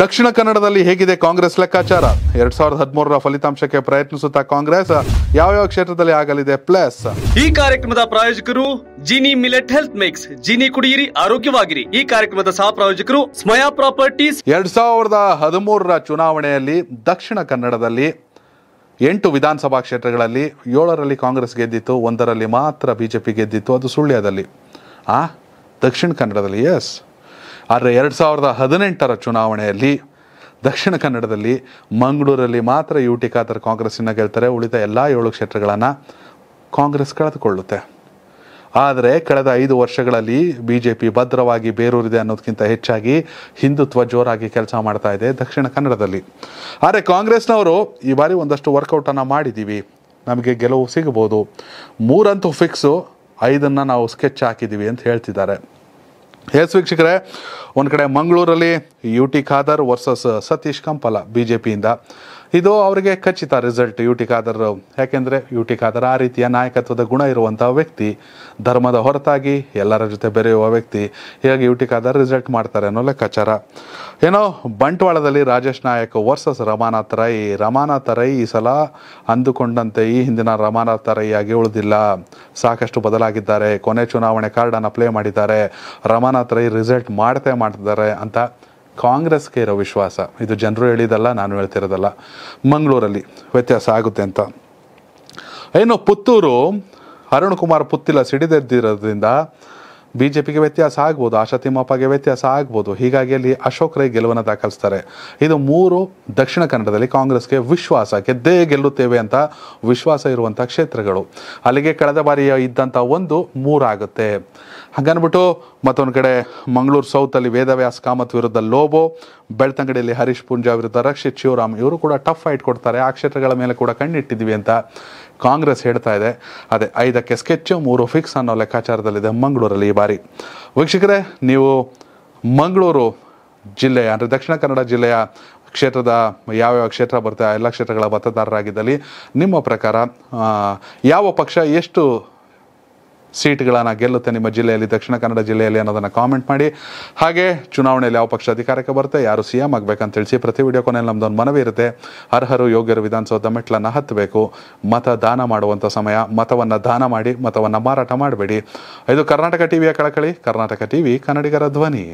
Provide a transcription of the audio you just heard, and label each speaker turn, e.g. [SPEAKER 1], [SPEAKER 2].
[SPEAKER 1] ದಕ್ಷಿಣ ಕನ್ನಡದಲ್ಲಿ ಹೇಗಿದೆ ಕಾಂಗ್ರೆಸ್ ಲೆಕ್ಕಾಚಾರ ಎರಡ್ ಸಾವಿರದ ಹದಿಮೂರರ ಫಲಿತಾಂಶಕ್ಕೆ ಪ್ರಯತ್ನಿಸುತ್ತಾ ಕಾಂಗ್ರೆಸ್ ಯಾವ ಯಾವ ಕ್ಷೇತ್ರದಲ್ಲಿ ಆಗಲಿದೆ ಪ್ಲಸ್ ಈ ಕಾರ್ಯಕ್ರಮದ ಪ್ರಾಯೋಜಕರು Jini millet health mix Jini ಕುಡಿಯಿರಿ ಆರೋಗ್ಯವಾಗಿರಿ ಈ ಕಾರ್ಯಕ್ರಮದ ಸಹ ಪ್ರಾಯೋಜಕರು ಸ್ಮಯಾ ಪ್ರಾಪರ್ಟೀಸ್ ಎರಡ್ ಸಾವಿರದ ಹದಿಮೂರರ ಚುನಾವಣೆಯಲ್ಲಿ ದಕ್ಷಿಣ ಕನ್ನಡದಲ್ಲಿ ಎಂಟು ವಿಧಾನಸಭಾ ಕ್ಷೇತ್ರಗಳಲ್ಲಿ ಏಳರಲ್ಲಿ ಕಾಂಗ್ರೆಸ್ ಗೆದ್ದಿತ್ತು ಒಂದರಲ್ಲಿ ಮಾತ್ರ ಬಿಜೆಪಿ ಗೆದ್ದಿತ್ತು ಅದು ಸುಳ್ಯದಲ್ಲಿ ಆ ದಕ್ಷಿಣ ಕನ್ನಡದಲ್ಲಿ ಎಸ್ ಆದರೆ ಎರಡು ಸಾವಿರದ ಹದಿನೆಂಟರ ಚುನಾವಣೆಯಲ್ಲಿ ದಕ್ಷಿಣ ಕನ್ನಡದಲ್ಲಿ ಮಂಗಳೂರಲ್ಲಿ ಮಾತ್ರ ಯು ಟಿ ಖಾದರ್ ಕಾಂಗ್ರೆಸ್ಸಿನ ಗೆಲ್ತಾರೆ ಉಳಿದ ಎಲ್ಲ ಏಳು ಕ್ಷೇತ್ರಗಳನ್ನು ಕಾಂಗ್ರೆಸ್ ಕಳೆದುಕೊಳ್ಳುತ್ತೆ ಆದರೆ ಕಳೆದ ಐದು ವರ್ಷಗಳಲ್ಲಿ ಬಿ ಜೆ ಪಿ ಭದ್ರವಾಗಿ ಬೇರೂರಿದೆ ಅನ್ನೋದಕ್ಕಿಂತ ಹೆಚ್ಚಾಗಿ ಹಿಂದುತ್ವ ಜೋರಾಗಿ ಕೆಲಸ ಮಾಡ್ತಾ ಇದೆ ದಕ್ಷಿಣ ಕನ್ನಡದಲ್ಲಿ ಆದರೆ ಕಾಂಗ್ರೆಸ್ನವರು ಈ ಬಾರಿ ಒಂದಷ್ಟು ವರ್ಕೌಟನ್ನು ಮಾಡಿದ್ದೀವಿ ನಮಗೆ ಗೆಲುವು ಸಿಗಬಹುದು ಮೂರಂತೂ ಫಿಕ್ಸು ಐದನ್ನು ನಾವು ಸ್ಕೆಚ್ ಹಾಕಿದ್ದೀವಿ ಅಂತ ಹೇಳ್ತಿದ್ದಾರೆ ಎಸ್ ವೀಕ್ಷಕರೇ ಒಂದು ಕಡೆ ಮಂಗಳೂರಲ್ಲಿ U T Khader versus Satish Kumpala B J ಪಿಯಿಂದ ಇದು ಅವರಿಗೆ ಖಚಿತ ರಿಸಲ್ಟ್ ಯು ಟಿ ಖಾದರ್ ಯಾಕೆಂದರೆ ಯು ಟಿ ಖಾದರ್ ಆ ರೀತಿಯ ನಾಯಕತ್ವದ ಗುಣ ಇರುವಂಥ ವ್ಯಕ್ತಿ ಧರ್ಮದ ಹೊರತಾಗಿ ಎಲ್ಲರ ಜೊತೆ ಬೆರೆಯುವ ವ್ಯಕ್ತಿ ಹೀಗಾಗಿ ಯು ಟಿ ಖಾದರ್ ರಿಸಲ್ಟ್ ಮಾಡ್ತಾರೆ ಅನ್ನೋ ಲೆಕ್ಕಾಚಾರ ಏನೋ ಬಂಟ್ವಾಳದಲ್ಲಿ ರಾಜೇಶ್ ನಾಯಕ್ ವರ್ಸಸ್ ರಮಾನಾಥ ರೈ ರಮಾನಾಥ ರೈ ಈ ಸಲ ಅಂದುಕೊಂಡಂತೆ ಈ ಹಿಂದಿನ ರಮಾನಾಥ ರೈ ಆಗಿ ಉಳಿದಿಲ್ಲ ಸಾಕಷ್ಟು ಬದಲಾಗಿದ್ದಾರೆ ಕೊನೆ ಚುನಾವಣೆ ಕಾರ್ಡನ್ನು ಪ್ಲೇ ಮಾಡಿದ್ದಾರೆ ರಮಾನಾಥ ರೈ ರಿಸಲ್ಟ್ ಮಾಡ್ತೇ ಮಾಡ್ತಿದ್ದಾರೆ ಅಂತ ಕಾಂಗ್ರೆಸ್ಗೆ ಇರೋ ವಿಶ್ವಾಸ ಇದು ಜನರು ಹೇಳಿದಲ್ಲ ನಾನು ಹೇಳ್ತಿರೋದಲ್ಲ ಮಂಗಳೂರಲ್ಲಿ ವ್ಯತ್ಯಾಸ ಆಗುತ್ತೆ ಅಂತ ಏನು ಪುತ್ತೂರು ಅರುಣ್ ಕುಮಾರ್ ಪುತ್ತಿಲ ಸಿಡಿದೆದ್ದಿರೋದ್ರಿಂದ ಬಿಜೆಪಿಗೆ ವ್ಯತ್ಯಾಸ ಆಗ್ಬೋದು ಆಶಾ ತಿಮ್ಮಪ್ಪಗೆ ವ್ಯತ್ಯಾಸ ಆಗ್ಬೋದು ಹೀಗಾಗಿ ಅಲ್ಲಿ ಅಶೋಕ್ ರೈ ಗೆಲುವನ್ನು ದಾಖಲಿಸ್ತಾರೆ ಇದು ಮೂರು ದಕ್ಷಿಣ ಕನ್ನಡದಲ್ಲಿ ಕಾಂಗ್ರೆಸ್ಗೆ ವಿಶ್ವಾಸ ಗೆದ್ದೇ ಗೆಲ್ಲುತ್ತೇವೆ ಅಂತ ವಿಶ್ವಾಸ ಇರುವಂಥ ಕ್ಷೇತ್ರಗಳು ಅಲ್ಲಿಗೆ ಕಳೆದ ಬಾರಿ ಇದ್ದಂಥ ಒಂದು ಮೂರಾಗುತ್ತೆ ಹಾಗನ್ಬಿಟ್ಟು ಮತ್ತೊಂದು ಕಡೆ ಮಂಗಳೂರು ಸೌತಲ್ಲಿ ವೇದವ್ಯಾಸ್ ಕಾಮತ್ ವಿರುದ್ಧ ಲೋಬೋ ಬೆಳ್ತಂಗಡಿಯಲ್ಲಿ ಹರೀಶ್ ಪೂಂಜಾ ವಿರುದ್ಧ ರಕ್ಷಿತ್ ಶಿವರಾಮ್ ಇವರು ಕೂಡ ಟಫ್ ಫೈಟ್ ಕೊಡ್ತಾರೆ ಆ ಕ್ಷೇತ್ರಗಳ ಮೇಲೆ ಕೂಡ ಕಣ್ಣಿಟ್ಟಿದ್ದೀವಿ ಅಂತ ಕಾಂಗ್ರೆಸ್ ಹೇಳ್ತಾ ಇದೆ ಅದೇ ಐದಕ್ಕೆ ಸ್ಕೆಚ್ಚು ಮೂರು ಫಿಕ್ಸ್ ಅನ್ನೋ ಲೆಕ್ಕಾಚಾರದಲ್ಲಿದೆ ಮಂಗಳೂರಲ್ಲಿ ಈ ಬಾರಿ ವೀಕ್ಷಕರೇ ನೀವು ಮಂಗಳೂರು ಜಿಲ್ಲೆಯ ಅಂದರೆ ದಕ್ಷಿಣ ಕನ್ನಡ ಜಿಲ್ಲೆಯ ಕ್ಷೇತ್ರದ ಯಾವ್ಯಾವ ಕ್ಷೇತ್ರ ಬರುತ್ತೆ ಎಲ್ಲ ಕ್ಷೇತ್ರಗಳ ಮತದಾರರಾಗಿದ್ದಲ್ಲಿ ನಿಮ್ಮ ಪ್ರಕಾರ ಯಾವ ಪಕ್ಷ ಎಷ್ಟು ಸೀಟ್ಗಳನ್ನು ಗೆಲ್ಲುತ್ತೆ ನಿಮ್ಮ ಜಿಲ್ಲೆಯಲ್ಲಿ ದಕ್ಷಿಣ ಕನ್ನಡ ಜಿಲ್ಲೆಯಲ್ಲಿ ಅನ್ನೋದನ್ನು ಕಾಮೆಂಟ್ ಮಾಡಿ ಹಾಗೆ ಚುನಾವಣೆಯಲ್ಲಿ ಯಾವ ಪಕ್ಷ ಅಧಿಕಾರಕ್ಕೆ ಬರುತ್ತೆ ಯಾರು ಸಿ ಎಂ ಆಗಬೇಕಂತ ತಿಳಿಸಿ ಪ್ರತಿ ವಿಡಿಯೋ ಕೊನೆಯಲ್ಲಿ ನಮ್ಮದೊಂದು ಮನವಿ ಇರುತ್ತೆ ಅರ್ಹರು ಯೋಗ್ಯರು ವಿಧಾನಸೌಧ ಮೆಟ್ಲನ್ನು ಹತ್ತಬೇಕು ಮತ ದಾನ ಮಾಡುವಂಥ ಸಮಯ ಮತವನ್ನು ದಾನ ಮಾಡಿ ಮತವನ್ನು ಮಾರಾಟ ಮಾಡಬೇಡಿ ಇದು ಕರ್ನಾಟಕ ಟಿವಿಯ ಕಳಕಳಿ ಕರ್ನಾಟಕ ಟಿವಿ ಕನ್ನಡಿಗರ ಧ್ವನಿ